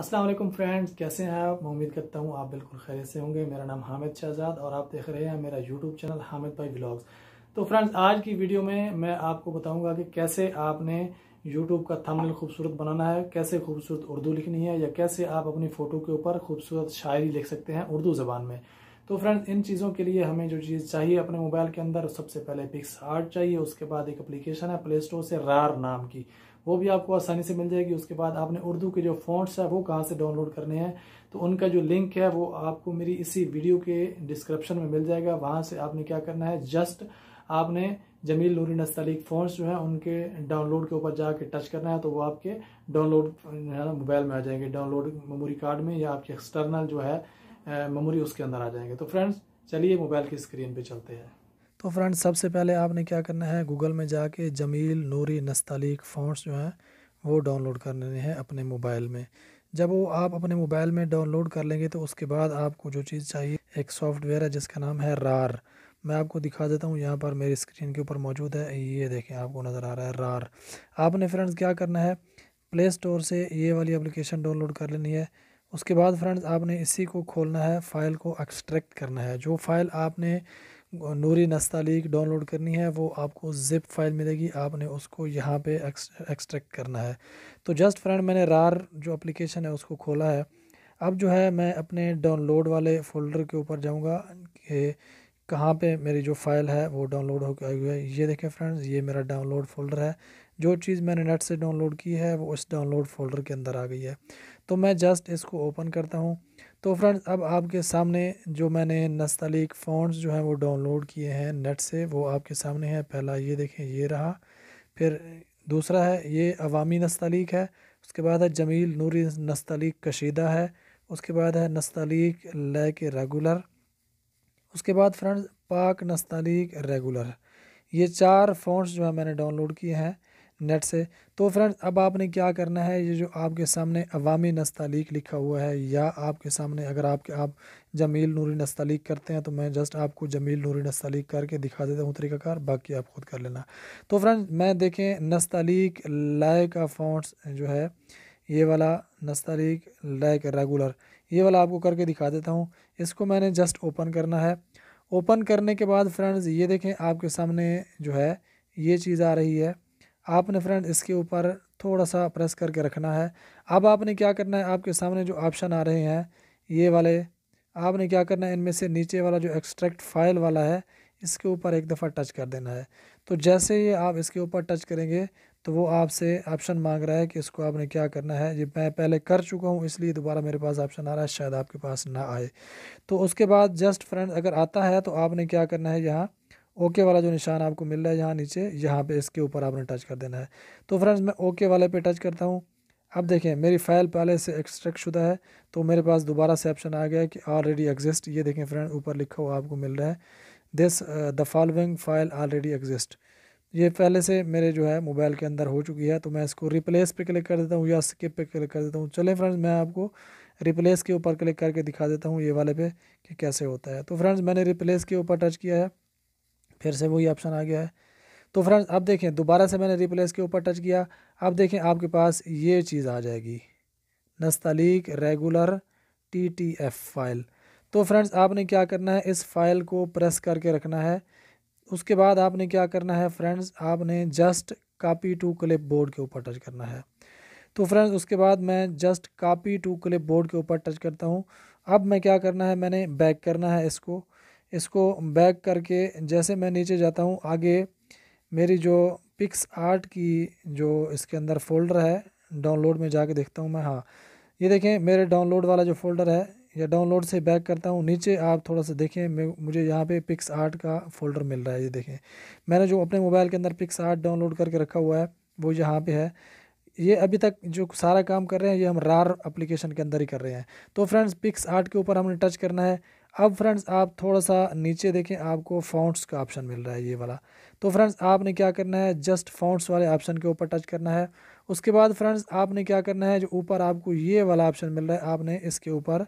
अस्सलाम वालेकुम फ्रेंड्स कैसे हैं आप मैं उम्मीद करता हूँ आप बिल्कुल खैर से होंगे मेरा नाम हामिद शहजाद और आप देख रहे हैं मेरा यूट्यूब चैनल हामिद भाई ब्लॉग्स तो फ्रेंड्स आज की वीडियो में मैं आपको बताऊंगा कि कैसे आपने यूट्यूब का थंबनेल खूबसूरत बनाना है कैसे खूबसूरत उर्दू लिखनी है या कैसे आप अपनी फ़ोटो के ऊपर खूबसूरत शायरी लिख सकते हैं उर्दू ज़बान में तो फ्रेंड्स इन चीज़ों के लिए हमें जो चीज़ चाहिए अपने मोबाइल के अंदर सबसे पहले पिक्स आर्ट चाहिए उसके बाद एक अप्लीकेशन है प्ले स्टोर से रार नाम की वो भी आपको आसानी से मिल जाएगी उसके बाद आपने उर्दू के जो फॉन्ट्स है वो कहाँ से डाउनलोड करने हैं तो उनका जो लिंक है वो आपको मेरी इसी वीडियो के डिस्क्रिप्शन में मिल जाएगा वहाँ से आपने क्या करना है जस्ट आपने जमील नूरी नस्तलीक फ़ोन्स जो हैं उनके डाउनलोड के ऊपर जाके टच करना है तो वो आपके डाउनलोड मोबाइल में आ जाएंगे डाउनलोड मेमोरी कार्ड में या आपके एक्सटर्नल जो है मेमोरी उसके अंदर आ जाएंगे तो फ्रेंड्स चलिए मोबाइल की स्क्रीन पे चलते हैं तो फ्रेंड सबसे पहले आपने क्या करना है गूगल में जाके जमील नूरी नस्तालीक फ़ॉन्ट्स जो हैं वो डाउनलोड कर लेने हैं अपने मोबाइल में जब वो आप अपने मोबाइल में डाउनलोड कर लेंगे तो उसके बाद आपको जो चीज़ चाहिए एक सॉफ्टवेयर है जिसका नाम है रार मैं आपको दिखा देता हूँ यहाँ पर मेरी स्क्रीन के ऊपर मौजूद है ये देखें आपको नज़र आ रहा है रार आपने फ्रेंड्स क्या करना है प्ले स्टोर से ये वाली एप्लीकेशन डाउनलोड कर लेनी है उसके बाद फ्रेंड्स आपने इसी को खोलना है फ़ाइल को एक्सट्रैक्ट करना है जो फ़ाइल आपने नूरी नस्तालीक डाउनलोड करनी है वो आपको जिप फाइल मिलेगी आपने उसको यहाँ पे एक्सट्रैक्ट करना है तो जस्ट फ्रेंड मैंने रार जो एप्लीकेशन है उसको खोला है अब जो है मैं अपने डाउनलोड वाले फ़ोल्डर के ऊपर जाऊँगा कि कहाँ पे मेरी जो फ़ाइल है वो डाउनलोड होकर आई हुई है ये देखें फ्रेंड्स ये मेरा डाउनलोड फ़ोल्डर है जो चीज़ मैंने नेट से डाउनलोड की है वो उस डाउनलोड फोल्डर के अंदर आ गई है तो मैं जस्ट इसको ओपन करता हूँ तो फ्रेंड्स अब आपके सामने जो मैंने नस्तलीक फ़ॉन्ट्स जो हैं वो डाउनलोड किए हैं नेट से वो आपके सामने है पहला ये देखें ये रहा फिर दूसरा है ये अवामी नस्तलीक है उसके बाद है जमील नूरी नस्तलीक कशीदा है उसके बाद है नस्तलीक लैक रेगुलर उसके बाद फ्रेंड्स पाक नस्तलीक रेगुलर ये चार फ़ॉन्ट्स जो है मैंने डाउनलोड किए हैं नेट से तो फ्रेंड्स अब आपने क्या करना है ये जो आपके सामने अवामी नस्तालीक लिखा हुआ है या आपके सामने अगर आपके आप जमील नूरी नस्तालीक करते हैं तो मैं जस्ट आपको जमील नूरी नस्तालीक करके दिखा देता हूँ तरीकाकार बाकी आप खुद कर लेना तो फ्रेंड्स मैं देखें नस्तालीक लाइक का फॉन्ट्स जो है ये वाला नस्तालीक लाइक रेगुलर ये वाला आपको करके दिखा देता हूँ इसको मैंने जस्ट ओपन करना है ओपन करने के बाद फ्रेंड्स ये देखें आपके सामने जो है ये चीज़ आ रही है आपने फ्रेंड इसके ऊपर थोड़ा सा प्रेस करके रखना है अब आपने क्या करना है आपके सामने जो ऑप्शन आ रहे हैं ये वाले आपने क्या करना है इनमें से नीचे वाला जो एक्सट्रैक्ट फाइल वाला है इसके ऊपर एक दफ़ा टच कर देना है तो जैसे ही आप इसके ऊपर टच करेंगे तो वो आपसे ऑप्शन मांग रहा है कि इसको आपने क्या करना है ये मैं पहले कर चुका हूँ इसलिए दोबारा मेरे पास ऑप्शन आ रहा है शायद आपके पास ना आए तो उसके बाद जस्ट फ्रेंड अगर आता है तो आपने क्या करना है यहाँ ओके वाला जो निशान आपको मिल रहा है यहाँ नीचे यहाँ पे इसके ऊपर आपने टच कर देना है तो फ्रेंड्स मैं ओके वाले पे टच करता हूँ अब देखें मेरी फ़ाइल पहले से एक्सट्रैक्ट शुदा है तो मेरे पास दोबारा से ऑप्शन आ गया कि ऑलरेडी एग्जिस्ट ये देखें फ्रेंड ऊपर लिखा हुआ आपको मिल रहा है this the following file already exist ये पहले से मेरे जो है मोबाइल के अंदर हो चुकी है तो मैं इसको रिप्लेस पे क्लिक कर देता हूँ या स्किप पे क्लिक कर देता हूँ चलें फ्रेंड्स मैं आपको रिप्लेस के ऊपर क्लिक करके दिखा देता हूँ ये वाले पे कि कैसे होता है तो फ्रेंड्स मैंने रिप्लेस के ऊपर टच किया है फिर से वही ऑप्शन आ गया है तो फ्रेंड्स अब देखें दोबारा से मैंने रिप्लेस के ऊपर टच किया अब देखें आपके पास ये चीज़ आ जाएगी Nastaleeq regular T T F file तो फ्रेंड्स आपने क्या करना है इस फाइल को प्रेस करके रखना है उसके बाद आपने क्या करना है फ्रेंड्स आपने just copy to clipboard के ऊपर टच करना है तो फ्रेंड्स उसके बाद मैं just copy to clipboard के ऊपर टच करता हूँ अब मैं क्या करना है मैंने बैक करना है इसको इसको बैक करके जैसे मैं नीचे जाता हूँ आगे मेरी जो पिक्स आर्ट की जो इसके अंदर फोल्डर है डाउनलोड में जाके देखता हूँ मैं हाँ ये देखें मेरे डाउनलोड वाला जो फोल्डर है या डाउनलोड से बैक करता हूँ नीचे आप थोड़ा सा देखें मुझे यहाँ पे पिक्स आर्ट का फ़ोल्डर मिल रहा है ये देखें मैंने जो अपने मोबाइल के अंदर पिक्स आर्ट डाउनलोड करके रखा हुआ है वो यहाँ पे है ये अभी तक जो सारा काम कर रहे हैं ये हम रार एप्लीकेशन के अंदर ही कर रहे हैं तो फ्रेंड्स पिक्स आर्ट के ऊपर हमने टच करना है अब फ्रेंड्स आप थोड़ा सा नीचे देखें आपको फ़ॉन्ट्स का ऑप्शन मिल रहा है ये वाला तो फ्रेंड्स आपने क्या करना है जस्ट फ़ॉन्ट्स वाले ऑप्शन के ऊपर टच करना है उसके बाद फ्रेंड्स आपने क्या करना है जो ऊपर आपको ये वाला ऑप्शन मिल रहा है आपने इसके ऊपर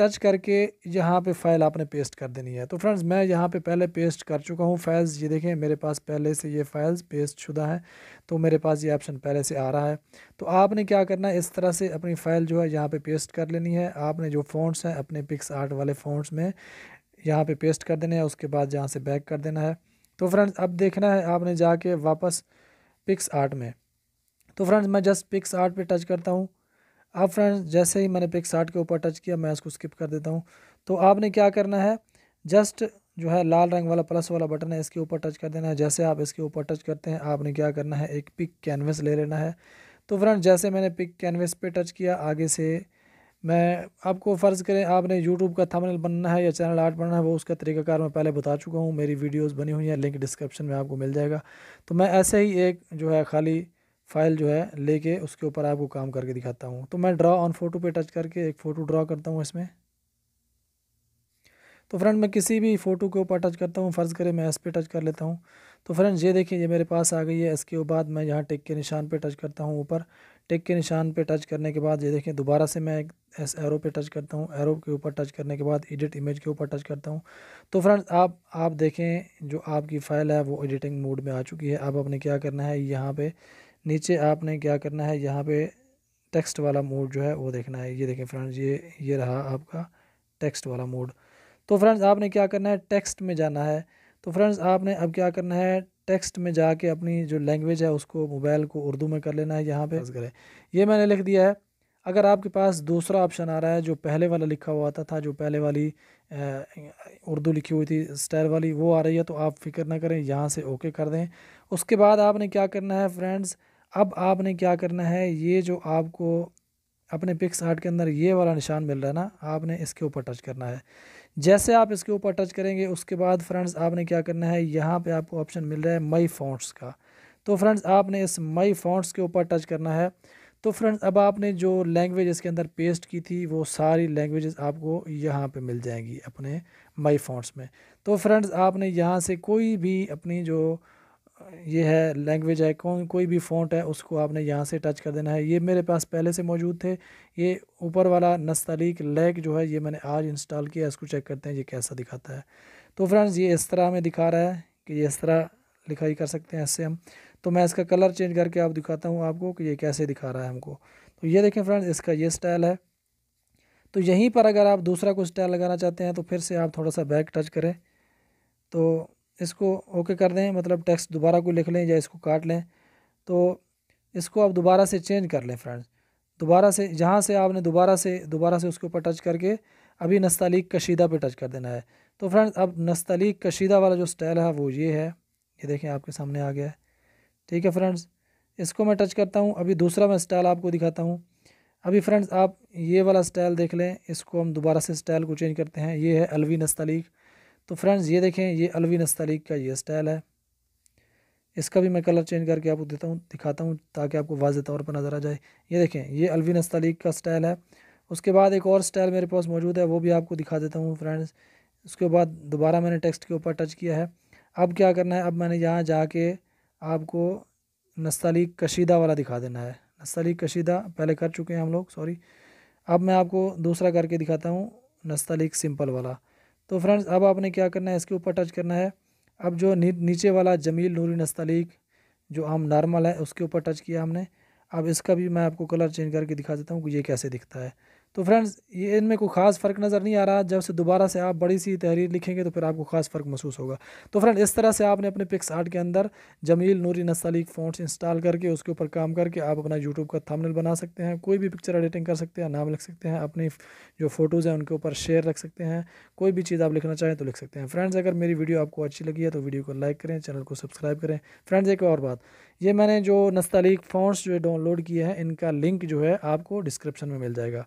टच करके यहाँ पे फाइल आपने पेस्ट कर देनी है तो फ्रेंड्स मैं यहाँ पे पहले पेस्ट कर चुका हूँ फाइल्स ये देखें मेरे पास पहले से ये फाइल्स पेस्ट शुदा है तो मेरे पास ये ऑप्शन पहले से आ रहा है तो आपने क्या करना है इस तरह से अपनी फ़ाइल जो है यहाँ पे पेस्ट कर लेनी है आपने जो फ़ोनस हैं अपने पिक्स आर्ट वाले फ़ोनस में यहाँ पर पे पेस्ट कर देने हैं उसके बाद यहाँ से बैक कर देना है तो फ्रेंड्स अब देखना है आपने जाके वापस पिक्स आर्ट में तो फ्रेंड्स मैं जस्ट पिक्स आर्ट पर टच करता हूँ अब फ्रेंड्स जैसे ही मैंने पिक साठ के ऊपर टच किया मैं इसको स्किप कर देता हूँ तो आपने क्या करना है जस्ट जो है लाल रंग वाला प्लस वाला बटन है इसके ऊपर टच कर देना है जैसे आप इसके ऊपर टच करते हैं आपने क्या करना है एक पिक कैनवस ले लेना है तो फ्रेंड जैसे मैंने पिक कैनवस पे टच किया आगे से मैं आपको फ़र्ज़ करें आपने यूट्यूब का थंबनेल बनना है या चैनल आर्ट बनना है वो उसका तरीकाकार मैं पहले बता चुका हूँ मेरी वीडियोज़ बनी हुई हैं लिंक डिस्क्रिप्शन में आपको मिल जाएगा तो मैं ऐसे ही एक जो है खाली फाइल जो है लेके उसके ऊपर आपको काम करके दिखाता हूँ तो मैं ड्रा ऑन फोटो पे टच करके एक फ़ोटो ड्रा करता हूँ इसमें तो फ्रेंड मैं किसी भी फ़ोटो के ऊपर टच करता हूँ फ़र्ज़ करें मैं इस पर टच कर लेता हूँ तो फ्रेंड ये देखिए ये मेरे पास आ गई है इसके बाद मैं यहाँ टिक के निशान पर टच करता हूँ ऊपर टिक के निशान पर टच करने के बाद ये देखें दोबारा से मैं एक एस एरो पे टच करता हूँ एरो के ऊपर टच करने के बाद एडिट इमेज के ऊपर टच करता हूँ तो फ्रेंड्स आप आप देखें जो आपकी फ़ाइल है वो एडिटिंग मोड में आ चुकी है अब आपने क्या करना है यहाँ पर नीचे आपने क्या करना है यहाँ पे टेक्स्ट वाला मोड जो है वो देखना है ये देखें फ्रेंड्स ये ये रहा आपका टेक्स्ट वाला मोड तो फ्रेंड्स आपने क्या करना है टेक्स्ट में जाना है तो फ्रेंड्स आपने अब क्या करना है टेक्स्ट में जाके अपनी जो लैंग्वेज है उसको मोबाइल को उर्दू में कर लेना है यहाँ पे करें ये मैंने लिख दिया है अगर आपके पास दूसरा ऑप्शन आ रहा है जो पहले वाला लिखा हुआ था, था जो पहले वाली उर्दू लिखी हुई थी स्टाइल वाली वो आ रही है तो आप फिक्र ना करें यहाँ से ओके कर दें उसके बाद आपने क्या करना है फ्रेंड्स अब आपने क्या करना है ये जो आपको अपने पिक्स आर्ट के अंदर ये वाला निशान मिल रहा है ना आपने इसके ऊपर टच करना है जैसे आप इसके ऊपर टच करेंगे उसके बाद फ्रेंड्स आपने क्या करना है यहाँ पे आपको ऑप्शन मिल रहा है मई फॉन्ट्स का तो फ्रेंड्स आपने इस मई फॉन्ट्स के ऊपर टच करना है तो फ्रेंड्स अब आपने जो लैंग्वेज इसके अंदर पेस्ट की थी वो सारी लैंग्वेजेस आपको यहाँ पे मिल जाएंगी अपने मई फॉन्ट्स में तो फ्रेंड्स आपने यहाँ से कोई भी अपनी जो ये है लैंग्वेज आइकॉन कोई भी फ़ॉन्ट है उसको आपने यहाँ से टच कर देना है ये मेरे पास पहले से मौजूद थे ये ऊपर वाला नस्तलीक लैग जो है ये मैंने आज इंस्टॉल किया है इसको चेक करते हैं ये कैसा दिखाता है तो फ्रेंड्स ये इस तरह हमें दिखा रहा है कि ये इस तरह लिखाई कर सकते हैं इससे हम तो मैं इसका कलर चेंज करके आप दिखाता हूँ आपको कि ये कैसे दिखा रहा है हमको तो ये देखें फ्रेंड्स इसका ये स्टाइल है तो यहीं पर अगर आप दूसरा कोई स्टाइल लगाना चाहते हैं तो फिर से आप थोड़ा सा बैक टच करें तो इसको ओके कर दें मतलब टेक्स्ट दोबारा को लिख लें या इसको काट लें तो इसको आप दोबारा से चेंज कर लें फ्रेंड्स दोबारा से जहाँ से आपने दोबारा से दोबारा से उसके ऊपर टच करके अभी नस्तालीक कशीदा पे टच कर देना है तो फ्रेंड्स अब नस्तालीक कशीदा वाला जो स्टाइल है वो ये है ये देखें आपके सामने आ गया है ठीक है फ्रेंड्स इसको मैं टच करता हूँ अभी दूसरा मैं स्टाइल आपको दिखाता हूँ अभी फ्रेंड्स आप ये वाला स्टाइल देख लें इसको हम दोबारा से स्टाइल को चेंज करते हैं ये है अलवी नस्तालीक तो फ्रेंड्स ये देखें ये अलवी नस्तारीक का ये स्टाइल है इसका भी मैं कलर चेंज करके आपको देता हूँ दिखाता हूँ ताकि आपको वाज तौर पर नज़र आ जाए ये देखें ये अलवी नस्तारीक का स्टाइल है उसके बाद एक और स्टाइल मेरे पास मौजूद है वो भी आपको दिखा देता हूँ फ्रेंड्स उसके बाद दोबारा मैंने टेक्स्ट के ऊपर टच किया है अब क्या करना है अब मैंने यहाँ जाके आपको नस्ताली कशीदा वाला दिखा देना है नस्ताली कशीदा पहले कर चुके हैं हम लोग सॉरी अब मैं आपको दूसरा करके दिखाता हूँ नस्तालीक सिंपल वाला तो फ्रेंड्स अब आपने क्या करना है इसके ऊपर टच करना है अब जो नीचे वाला जमील नूरी नस्तलीक जो आम नॉर्मल है उसके ऊपर टच किया हमने अब इसका भी मैं आपको कलर चेंज करके दिखा देता हूँ कि ये कैसे दिखता है तो फ्रेंड्स ये इनमें कोई ख़ास फ़र्क नज़र नहीं आ रहा जब से दोबारा से आप बड़ी सी तहरीर लिखेंगे तो फिर आपको ख़ास फ़र्क महसूस होगा तो फ्रेंड इस तरह से आपने अपने पिक्स आर्ट के अंदर जमील नूरी नस्तालीक फ़ॉन्ट्स इंस्टॉल करके उसके ऊपर काम करके आप अपना यूट्यूब का थंबनेल बना सकते हैं कोई भी पिक्चर एडिटिंग कर सकते हैं नाम लिख सकते हैं अपनी जो फ़ोटोज़ हैं उनके ऊपर शेयर रख सकते हैं कोई भी चीज़ आप लिखना चाहें तो लिख सकते हैं फ्रेंड्स अगर मेरी वीडियो आपको अच्छी लगी है तो वीडियो को लाइक करें चैनल को सब्सक्राइब करें फ्रेंड्स एक और बात ये मैंने जो नस्तालीक फ़ॉन्ट्स जो डाउनलोड किए हैं इनका लिंक जो है आपको डिस्क्रिप्शन में मिल जाएगा